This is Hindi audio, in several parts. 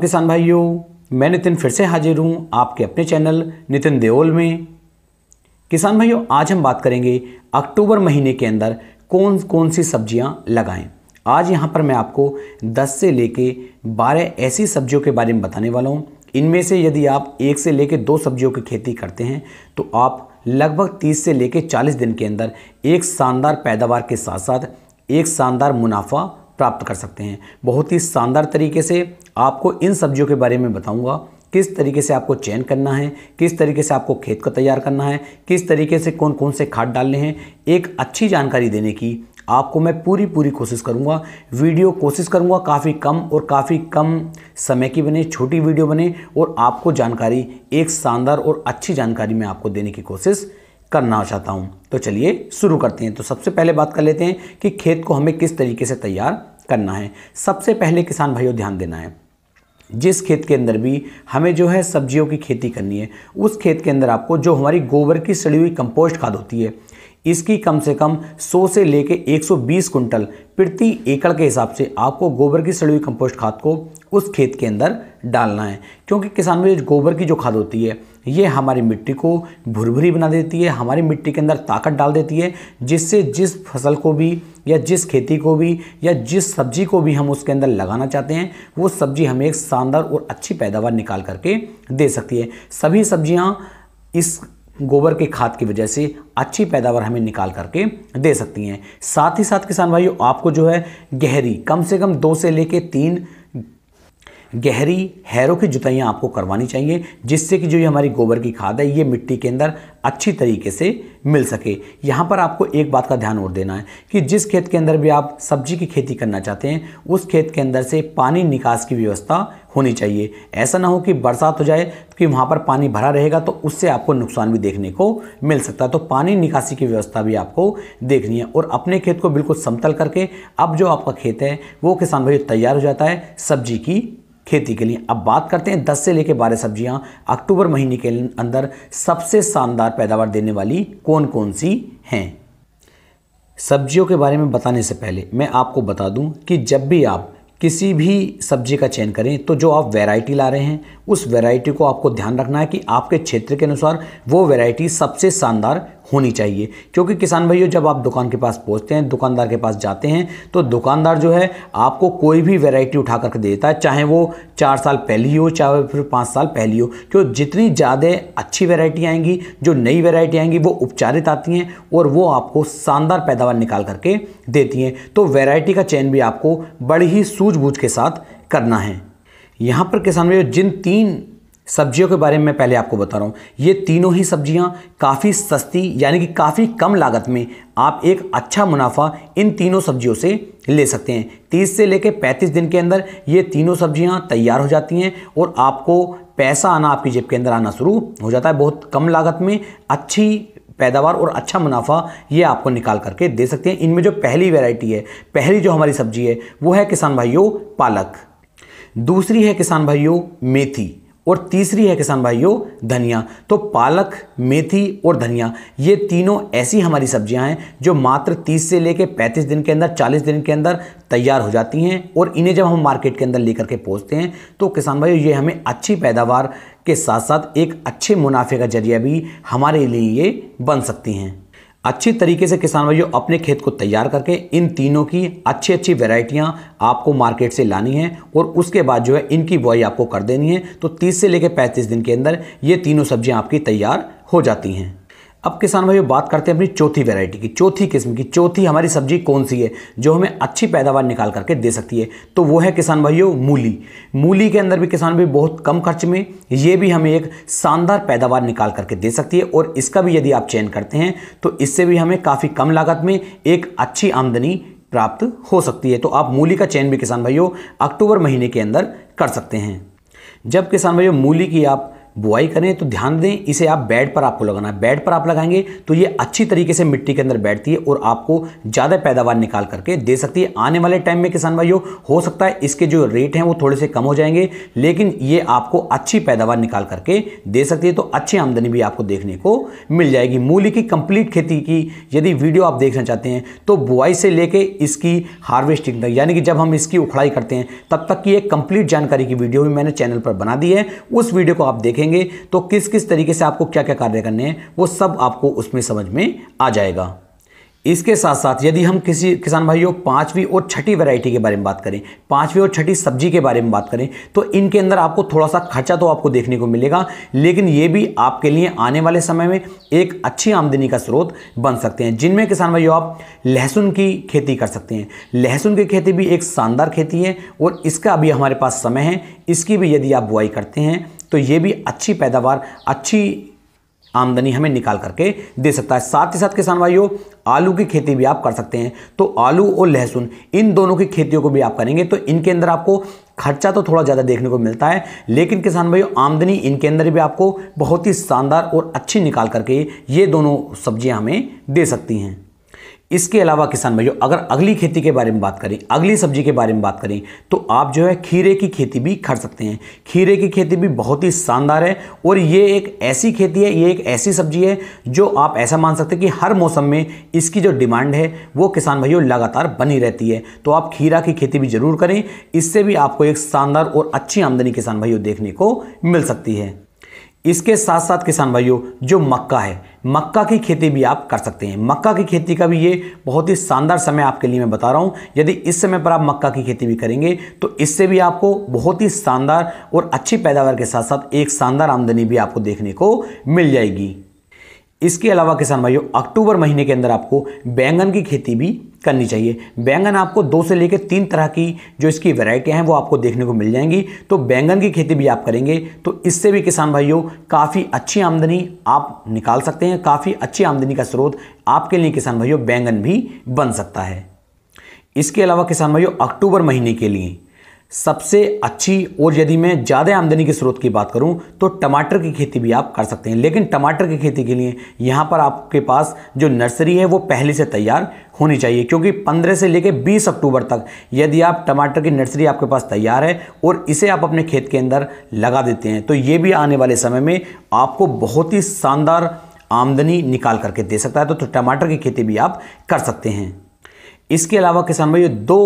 किसान भाइयों मैं नितिन फिर से हाजिर हूँ आपके अपने चैनल नितिन देओल में किसान भाइयों आज हम बात करेंगे अक्टूबर महीने के अंदर कौन कौन सी सब्जियाँ लगाएं आज यहाँ पर मैं आपको 10 से लेके 12 ऐसी सब्जियों के बारे में बताने वाला हूँ इनमें से यदि आप एक से लेके दो सब्जियों की खेती करते हैं तो आप लगभग तीस से लेकर चालीस दिन के अंदर एक शानदार पैदावार के साथ साथ एक शानदार मुनाफा प्राप्त कर सकते हैं बहुत ही शानदार तरीके से आपको इन सब्जियों के बारे में बताऊंगा किस तरीके से आपको चयन करना है किस तरीके से आपको खेत को तैयार करना है किस तरीके से कौन कौन से खाद डालने हैं एक अच्छी जानकारी देने की आपको मैं पूरी पूरी कोशिश करूँगा वीडियो कोशिश करूँगा काफ़ी कम और काफ़ी कम समय की बने छोटी वीडियो बने और आपको जानकारी एक शानदार और अच्छी जानकारी मैं आपको देने की कोशिश करना चाहता हूँ तो चलिए शुरू करते हैं तो सबसे पहले बात कर लेते हैं कि खेत को हमें किस तरीके से तैयार करना है सबसे पहले किसान भाइयों ध्यान देना है जिस खेत के अंदर भी हमें जो है सब्जियों की खेती करनी है उस खेत के अंदर आपको जो हमारी गोबर की सड़ी हुई कंपोस्ट खाद होती है इसकी कम से कम 100 से लेके 120 कुंटल प्रति एकड़ के हिसाब से आपको गोबर की सड़ी हुई कंपोस्ट खाद को उस खेत के अंदर डालना है क्योंकि किसान में गोबर की जो खाद होती है ये हमारी मिट्टी को भुरभुरी बना देती है हमारी मिट्टी के अंदर ताकत डाल देती है जिससे जिस फसल को भी या जिस खेती को भी या जिस सब्जी को भी हम उसके अंदर लगाना चाहते हैं वो सब्जी हमें एक शानदार और अच्छी पैदावार निकाल करके दे सकती है सभी सब्जियाँ इस गोबर के खाद की वजह से अच्छी पैदावार हमें निकाल करके दे सकती हैं साथ ही साथ किसान भाइयों आपको जो है गहरी कम से कम दो से लेके तीन गहरी हैरों की जुताइयाँ आपको करवानी चाहिए जिससे कि जो ये हमारी गोबर की खाद है ये मिट्टी के अंदर अच्छी तरीके से मिल सके यहाँ पर आपको एक बात का ध्यान और देना है कि जिस खेत के अंदर भी आप सब्जी की खेती करना चाहते हैं उस खेत के अंदर से पानी निकास की व्यवस्था होनी चाहिए ऐसा ना हो कि बरसात हो जाए कि वहाँ पर पानी भरा रहेगा तो उससे आपको नुकसान भी देखने को मिल सकता है तो पानी निकासी की व्यवस्था भी आपको देखनी है और अपने खेत को बिल्कुल समतल करके अब जो आपका खेत है वो किसान भाई तैयार हो जाता है सब्जी की खेती के लिए अब बात करते हैं 10 से लेकर बारह सब्जियां अक्टूबर महीने के अंदर सबसे शानदार पैदावार देने वाली कौन कौन सी हैं सब्जियों के बारे में बताने से पहले मैं आपको बता दूं कि जब भी आप किसी भी सब्जी का चयन करें तो जो आप वैरायटी ला रहे हैं उस वैरायटी को आपको ध्यान रखना है कि आपके क्षेत्र के अनुसार वो वैरायटी सबसे शानदार होनी चाहिए क्योंकि किसान भाइयों जब आप दुकान के पास पहुँचते हैं दुकानदार के पास जाते हैं तो दुकानदार जो है आपको कोई भी वैरायटी उठा करके देता है चाहे वो चार साल पहली हो चाहे फिर पाँच साल पहली हो क्यों जितनी ज़्यादा अच्छी वेरायटी आएंगी जो नई वैरायटी आएंगी वो उपचारित आती हैं और वो आपको शानदार पैदावार निकाल करके देती हैं तो वेराइटी का चयन भी आपको बड़ी ही सूझबूझ के साथ करना है यहाँ पर किसान भाइयों जिन तीन सब्जियों के बारे में मैं पहले आपको बता रहा हूँ ये तीनों ही सब्जियाँ काफ़ी सस्ती यानी कि काफ़ी कम लागत में आप एक अच्छा मुनाफा इन तीनों सब्जियों से ले सकते हैं तीस से लेकर पैंतीस दिन के अंदर ये तीनों सब्ज़ियाँ तैयार हो जाती हैं और आपको पैसा आना आपकी जेब के अंदर आना शुरू हो जाता है बहुत कम लागत में अच्छी पैदावार और अच्छा मुनाफा ये आपको निकाल करके दे सकते हैं इनमें जो पहली वेराइटी है पहली जो हमारी सब्जी है वो है किसान भाइयों पालक दूसरी है किसान भाइयों मेथी और तीसरी है किसान भाइयों धनिया तो पालक मेथी और धनिया ये तीनों ऐसी हमारी सब्जियां हैं जो मात्र 30 से लेकर 35 दिन के अंदर 40 दिन के अंदर तैयार हो जाती हैं और इन्हें जब हम मार्केट के अंदर लेकर के पहुँचते हैं तो किसान भाइयों ये हमें अच्छी पैदावार के साथ साथ एक अच्छे मुनाफे का जरिया भी हमारे लिए ये बन सकती हैं अच्छी तरीके से किसान भाइयों अपने खेत को तैयार करके इन तीनों की अच्छी अच्छी वेराइटियाँ आपको मार्केट से लानी है और उसके बाद जो है इनकी बुआई आपको कर देनी है तो तीस से लेकर पैंतीस दिन के अंदर ये तीनों सब्जियाँ आपकी तैयार हो जाती हैं अब किसान भाइयों बात करते हैं अपनी चौथी वैरायटी की चौथी किस्म की चौथी हमारी सब्जी कौन सी है जो हमें अच्छी पैदावार निकाल करके दे सकती है तो वो है किसान भाइयों मूली मूली के अंदर भी किसान भाई बहुत कम खर्च में ये भी हमें एक शानदार पैदावार निकाल करके दे सकती है और इसका भी यदि आप चयन करते हैं तो इससे भी हमें काफ़ी कम लागत में एक अच्छी आमदनी प्राप्त हो सकती है तो आप मूली का चयन भी किसान भाइयों अक्टूबर महीने के अंदर कर सकते हैं जब किसान भाइयों मूली की आप बुआई करें तो ध्यान दें इसे आप बेड पर आपको लगाना है बेड पर आप लगाएंगे तो ये अच्छी तरीके से मिट्टी के अंदर बैठती है और आपको ज़्यादा पैदावार निकाल करके दे सकती है आने वाले टाइम में किसान भाइयों हो सकता है इसके जो रेट हैं वो थोड़े से कम हो जाएंगे लेकिन ये आपको अच्छी पैदावार निकाल करके दे सकती है तो अच्छी आमदनी भी आपको देखने को मिल जाएगी मूली की कंप्लीट खेती की यदि वीडियो आप देखना चाहते हैं तो बुआई से लेके इसकी हार्वेस्टिंग तक यानी कि जब हम इसकी उखड़ाई करते हैं तब तक की एक कंप्लीट जानकारी की वीडियो भी मैंने चैनल पर बना दी है उस वीडियो को आप देखेंगे देंगे तो किस किस तरीके से आपको क्या क्या कार्य करने हैं वो सब आपको उसमें समझ में आ जाएगा इसके साथ साथ यदि हम किसी किसान भाइयों पांचवी और छठी वैरायटी के बारे में बात करें पांचवी और छठी सब्जी के बारे में बात करें तो इनके अंदर आपको थोड़ा सा खर्चा तो आपको देखने को मिलेगा लेकिन ये भी आपके लिए आने वाले समय में एक अच्छी आमदनी का स्रोत बन सकते हैं जिनमें किसान भाइयों आप लहसुन की खेती कर सकते हैं लहसुन की खेती भी एक शानदार खेती है और इसका भी हमारे पास समय है इसकी भी यदि आप बुआई करते हैं तो ये भी अच्छी पैदावार अच्छी आमदनी हमें निकाल करके दे सकता है साथ ही साथ किसान भाइयों आलू की खेती भी आप कर सकते हैं तो आलू और लहसुन इन दोनों की खेतियों को भी आप करेंगे तो इनके अंदर आपको खर्चा तो थोड़ा ज़्यादा देखने को मिलता है लेकिन किसान भाइयों आमदनी इनके अंदर भी आपको बहुत ही शानदार और अच्छी निकाल करके ये दोनों सब्ज़ियाँ हमें दे सकती हैं इसके अलावा किसान भाइयों अगर अगली खेती के बारे में बात करें अगली सब्जी के बारे में बात करें तो आप जो है खीरे की खेती भी कर सकते हैं खीरे की खेती भी बहुत ही शानदार है और ये एक ऐसी खेती है ये एक ऐसी सब्जी है जो आप ऐसा मान सकते हैं कि हर मौसम में इसकी जो डिमांड है वो किसान भाइयों लगातार बनी रहती है तो आप खीरा की खेती भी ज़रूर करें इससे भी आपको एक शानदार और अच्छी आमदनी किसान भाइयों देखने को मिल सकती है इसके साथ साथ किसान भाइयों जो मक्का है मक्का की खेती भी आप कर सकते हैं मक्का की खेती का भी ये बहुत ही शानदार समय आपके लिए मैं बता रहा हूँ यदि इस समय पर आप मक्का की खेती भी करेंगे तो इससे भी आपको बहुत ही शानदार और अच्छी पैदावार के साथ साथ एक शानदार आमदनी भी आपको देखने को मिल जाएगी इसके अलावा किसान भाइयों अक्टूबर महीने के अंदर आपको बैंगन की खेती भी करनी चाहिए बैंगन आपको दो से लेकर तीन तरह की जो इसकी वैरायटियाँ हैं वो आपको देखने को मिल जाएंगी तो बैंगन की खेती भी आप करेंगे तो इससे भी किसान भाइयों काफ़ी अच्छी आमदनी आप निकाल सकते हैं काफ़ी अच्छी आमदनी का स्रोत आपके लिए किसान भाइयों बैंगन भी बन सकता है इसके अलावा किसान भाइयों अक्टूबर महीने के लिए सबसे अच्छी और यदि मैं ज़्यादा आमदनी के स्रोत की बात करूं तो टमाटर की खेती भी आप कर सकते हैं लेकिन टमाटर की खेती के लिए यहां पर आपके पास जो नर्सरी है वो पहले से तैयार होनी चाहिए क्योंकि 15 से लेकर 20 अक्टूबर तक यदि आप टमाटर की नर्सरी आपके पास तैयार है और इसे आप अपने खेत के अंदर लगा देते हैं तो ये भी आने वाले समय में आपको बहुत ही शानदार आमदनी निकाल करके दे सकता है तो, तो टमाटर की खेती भी आप कर सकते हैं इसके अलावा किसान भाई दो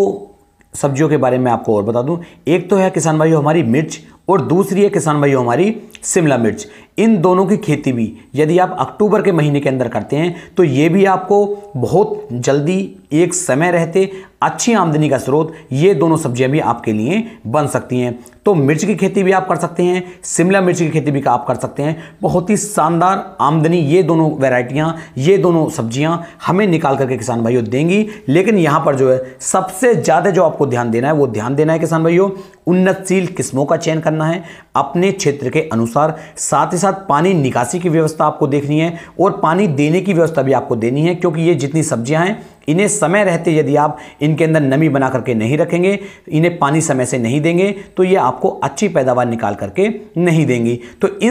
सब्जियों के बारे में आपको और बता दूं एक तो है किसान भाइयों हमारी मिर्च और दूसरी है किसान भाइयों हमारी शिमला मिर्च इन दोनों की खेती भी यदि आप अक्टूबर के महीने के अंदर करते हैं तो ये भी आपको बहुत जल्दी एक समय रहते अच्छी आमदनी का स्रोत ये दोनों सब्जियां भी आपके लिए बन सकती हैं तो मिर्च की खेती भी आप कर सकते हैं शिमला मिर्च की खेती भी आप कर सकते हैं बहुत ही शानदार आमदनी ये दोनों वेराइटियाँ ये दोनों सब्जियाँ हमें निकाल करके किसान भाइयों देंगी लेकिन यहाँ पर जो है सबसे ज़्यादा जो आपको ध्यान देना है वो ध्यान देना है किसान भाइयों उन्नतशील किस्मों का चयन करना है अपने क्षेत्र के अनुसार साथ ही साथ पानी निकासी की व्यवस्था आपको देखनी है और पानी देने की व्यवस्था भी आपको देनी है क्योंकि ये जितनी सब्जियाँ हैं इन्हें समय रहते यदि आप इनके अंदर नमी बना करके नहीं रखेंगे इन्हें पानी समय से नहीं देंगे तो ये आपको अच्छी पैदावार निकाल करके नहीं देंगी तो इन